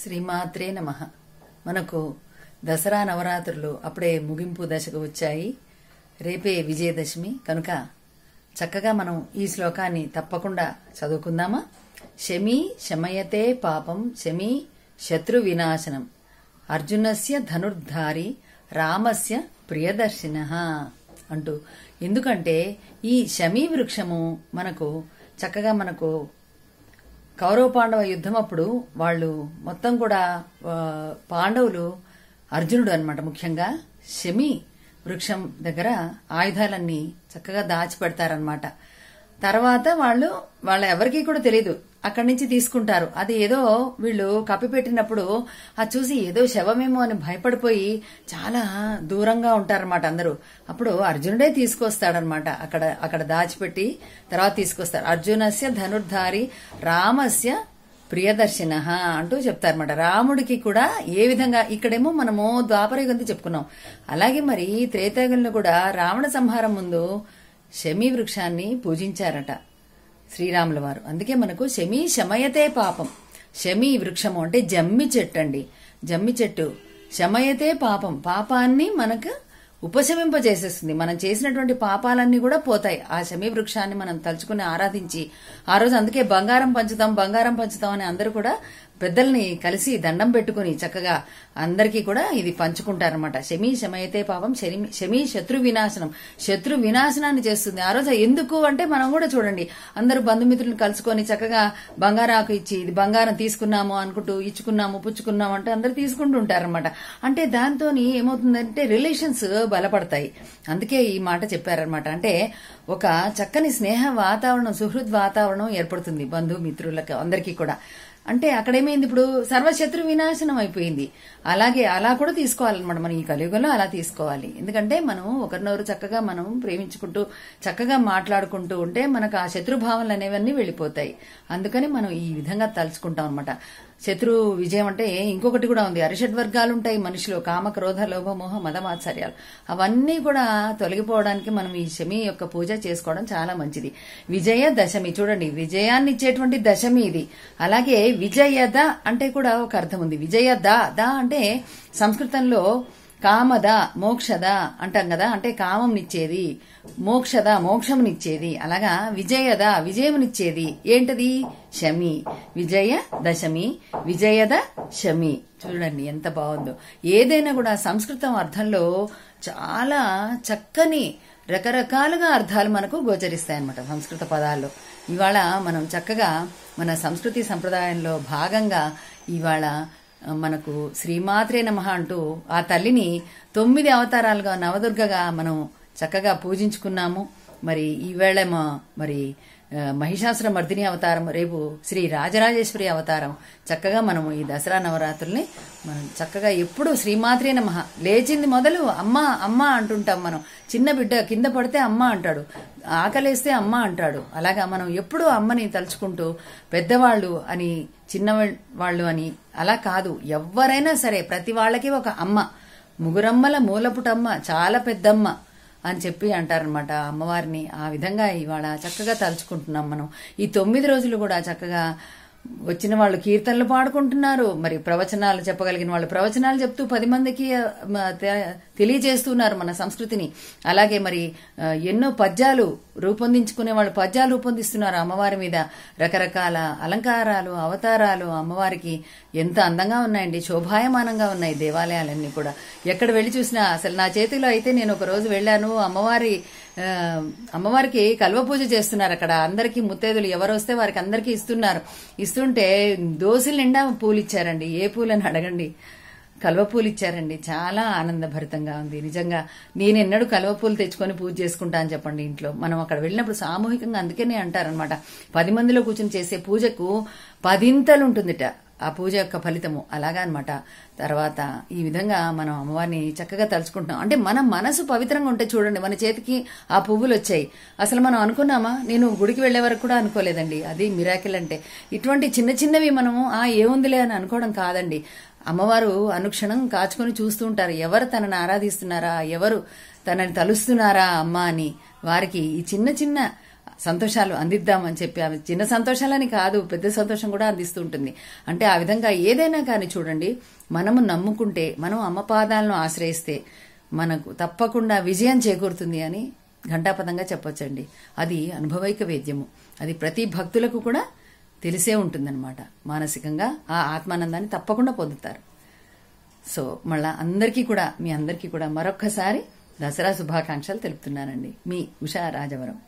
శ్రీమాత్రే నమ మనకు దసరా నవరాత్రులు అప్పుడే ముగింపు దశకు వచ్చాయి రేపే విజయదశమి కనుక చక్కగా మనం ఈ శ్లోకాన్ని తప్పకుండా చదువుకుందామా శమి శమయతే పాపం శమి శత్రు వినాశనం అర్జునస్య ధనుర్ధారి రామస్య ప్రియదర్శిన అంటూ ఎందుకంటే ఈ శమీ వృక్షము మనకు చక్కగా మనకు కౌరవ పాండవ యుద్ధం అప్పుడు వాళ్ళు మొత్తం కూడా పాండవులు అర్జునుడు అనమాట ముఖ్యంగా శమి వృక్షం దగ్గర ఆయుధాలన్నీ చక్కగా దాచిపెడతారనమాట తర్వాత వాళ్ళు వాళ్ళ ఎవరికీ కూడా తెలియదు అక్కడి నుంచి తీసుకుంటారు అది ఏదో వీళ్ళు కప్పిపెట్టినప్పుడు అది చూసి ఏదో శవమేమో అని భయపడిపోయి చాలా దూరంగా ఉంటారనమాట అందరూ అప్పుడు అర్జునుడే తీసుకొస్తాడనమాట అక్కడ అక్కడ దాచిపెట్టి తర్వాత తీసుకొస్తారు అర్జునస్య ధనుర్ధారి రామస్య ప్రియదర్శిన అంటూ చెప్తారనమాట రాముడికి కూడా ఏ విధంగా ఇక్కడేమో మనము ద్వాపరయుగంతో చెప్పుకున్నాం అలాగే మరి త్రేతాయుగంలో కూడా రావణ సంహారం ముందు శమీ వృక్షాన్ని పూజించారట శ్రీరాముల వారు అందుకే మనకు శమీ శమయతే పాపం శమీ వృక్షము అంటే జమ్మి చెట్టు అండి జమ్మి చెట్టు శమయతే పాపం పాపాన్ని మనకు ఉపశమింపజేసేస్తుంది మనం చేసినటువంటి పాపాలన్నీ కూడా పోతాయి ఆ శమీ వృక్షాన్ని మనం తలుచుకుని ఆరాధించి ఆ రోజు అందుకే బంగారం పంచుతాం బంగారం పంచుతాం అని అందరూ కూడా పెద్దల్ని కలిసి దండం పెట్టుకుని చక్కగా అందరికీ కూడా ఇది పంచుకుంటారనమాట శమీ శమైతే పాపం శమీ శత్రు వినాశనం శత్రు వినాశనాన్ని చేస్తుంది ఆ రోజు ఎందుకు అంటే మనం కూడా చూడండి అందరు బంధుమిత్రులను కలుసుకొని చక్కగా బంగారాకు ఇచ్చి ఇది బంగారం తీసుకున్నాము అనుకుంటూ ఇచ్చుకున్నాము పుచ్చుకున్నాము అంటే అందరు తీసుకుంటూ ఉంటారనమాట అంటే దాంతో ఏమవుతుందంటే రిలేషన్స్ బలపడతాయి అందుకే ఈ మాట చెప్పారనమాట అంటే ఒక చక్కని స్నేహ వాతావరణం సుహృద్ వాతావరణం ఏర్పడుతుంది బంధుమిత్రులకు అందరికీ కూడా అంటే అక్కడేమైంది ఇప్పుడు సర్వశత్రు వినాశనం అయిపోయింది అలాగే అలా కూడా తీసుకోవాలన్నమాట మనం ఈ కలియుగంలో అలా తీసుకోవాలి ఎందుకంటే మనం ఒకరినొకరు చక్కగా మనం ప్రేమించుకుంటూ చక్కగా మాట్లాడుకుంటూ ఉంటే మనకు ఆ శత్రుభావనలు అనేవన్నీ వెళ్ళిపోతాయి అందుకని మనం ఈ విధంగా తలుచుకుంటాం అనమాట శత్రు విజయం అంటే ఇంకొకటి కూడా ఉంది అరిషడ్ వర్గాలు ఉంటాయి మనిషిలో కామ క్రోధ లోభమోహ మదమాచార్యాలు అవన్నీ కూడా తొలగిపోవడానికి మనం ఈ శమి యొక్క పూజ చేసుకోవడం చాలా మంచిది విజయ దశమి చూడండి విజయాన్ని ఇచ్చేటువంటి దశమి ఇది అలాగే విజయద అంటే కూడా ఒక అర్థం ఉంది విజయద ద అంటే సంస్కృతంలో కామద మోక్షద అంటాం కదా అంటే కామం ఇచ్చేది మోక్షద మోక్షమునిచ్చేది అలాగా విజయద విజయమునిచ్చేది ఏంటది శమి విజయ దశమి విజయద శమి చూడండి ఎంత బాగుందో ఏదైనా కూడా సంస్కృతం అర్థంలో చాలా చక్కని రకరకాలుగా అర్థాలు మనకు గోచరిస్తాయి అన్నమాట సంస్కృత పదాల్లో ఇవాళ మనం చక్కగా మన సంస్కృతి సంప్రదాయంలో భాగంగా ఇవాళ మనకు శ్రీమాత్రే నమ అంటూ ఆ తల్లిని తొమ్మిది అవతారాలుగా నవదుర్గగా మనం చక్కగా పూజించుకున్నాము మరి ఈవేళ మరి మహిషాసుర మర్దిని అవతారం రేపు శ్రీ రాజరాజేశ్వరి అవతారం చక్కగా మనము ఈ దసరా నవరాత్రుల్ని మనం చక్కగా ఎప్పుడు శ్రీమాత్రే నమ లేచింది మొదలు అమ్మ అమ్మ అంటుంటాం మనం చిన్న బిడ్డ కింద పడితే అమ్మ అంటాడు ఆకలేస్తే అమ్మ అంటాడు అలాగా మనం ఎప్పుడూ అమ్మని తలుచుకుంటూ పెద్దవాళ్ళు అని చిన్న వాళ్ళు అని అలా కాదు ఎవరైనా సరే ప్రతి వాళ్ళకి ఒక అమ్మ ముగురమ్మల మూలపుటమ్మ చాలా పెద్దమ్మ అని చెప్పి అంటారనమాట అమ్మవారిని ఆ విధంగా ఇవాళ చక్కగా తలుచుకుంటున్నాం మనం ఈ తొమ్మిది రోజులు కూడా చక్కగా వచ్చిన వాళ్ళు కీర్తనలు పాడుకుంటున్నారు మరి ప్రవచనాలు చెప్పగలిగిన వాళ్ళు ప్రవచనాలు చెప్తూ పది మందికి తెలియజేస్తున్నారు మన సంస్కృతిని అలాగే మరి ఎన్నో పద్యాలు రూపొందించుకునే వాళ్ళు పద్యాలు రూపొందిస్తున్నారు అమ్మవారి మీద రకరకాల అలంకారాలు అవతారాలు అమ్మవారికి ఎంత అందంగా ఉన్నాయండి శోభాయమానంగా ఉన్నాయి దేవాలయాలన్నీ కూడా ఎక్కడ వెళ్ళి చూసినా అసలు నా చేతిలో అయితే నేను ఒక రోజు వెళ్ళాను అమ్మవారి అమ్మవారికి కల్వ పూజ చేస్తున్నారు అక్కడ అందరికీ ముత్తైదులు ఎవరు వస్తే వారికి అందరికీ ఇస్తున్నారు ఇస్తుంటే దోసులు నిండా పూలు ఇచ్చారండి ఏ అని అడగండి పూలు ఇచ్చారండి చాలా ఆనందభరితంగా ఉంది నిజంగా నేను ఎన్నడూ కలువపూలు తెచ్చుకొని పూజ చేసుకుంటా అని చెప్పండి ఇంట్లో మనం అక్కడ వెళ్ళినప్పుడు సామూహికంగా అందుకనే అంటారనమాట పది మందిలో కూర్చొని చేసే పూజకు పదింతలు ఉంటుందిట ఆ పూజ యొక్క ఫలితము అలాగా అనమాట తర్వాత ఈ విధంగా మనం అమ్మవారిని చక్కగా తలుచుకుంటున్నాం అంటే మన మనసు పవిత్రంగా ఉంటే చూడండి మన చేతికి ఆ పువ్వులు వచ్చాయి అసలు మనం అనుకున్నామా నేను గుడికి వెళ్లే వరకు కూడా అనుకోలేదండి అది మిరాకిల్ అంటే ఇటువంటి చిన్న చిన్నవి మనము ఆ ఏముందిలే అని అనుకోవడం కాదండి అమ్మవారు అనుక్షణం కాచుకొని చూస్తూ ఉంటారు ఎవరు తనను ఆరాధిస్తున్నారా ఎవరు తనని తలుస్తున్నారా అమ్మ అని వారికి ఈ చిన్న చిన్న సంతోషాలు అందిద్దామని చెప్పి అవి చిన్న సంతోషాలని కాదు పెద్ద సంతోషం కూడా అందిస్తూ ఉంటుంది అంటే ఆ విధంగా ఏదైనా కానీ చూడండి మనము నమ్ముకుంటే మనం అమ్మ పాదాలను ఆశ్రయిస్తే మనకు తప్పకుండా విజయం చేకూరుతుంది అని ఘంటాపదంగా చెప్పొచ్చండి అది అనుభవైక వేద్యము అది ప్రతి భక్తులకు కూడా తెలిసే ఉంటుందన్నమాట మానసికంగా ఆ ఆత్మానందాన్ని తప్పకుండా పొందుతారు సో మళ్ళా అందరికీ కూడా మీ అందరికీ కూడా మరొక్కసారి దసరా శుభాకాంక్షలు తెలుపుతున్నానండి మీ ఉషా రాజవరం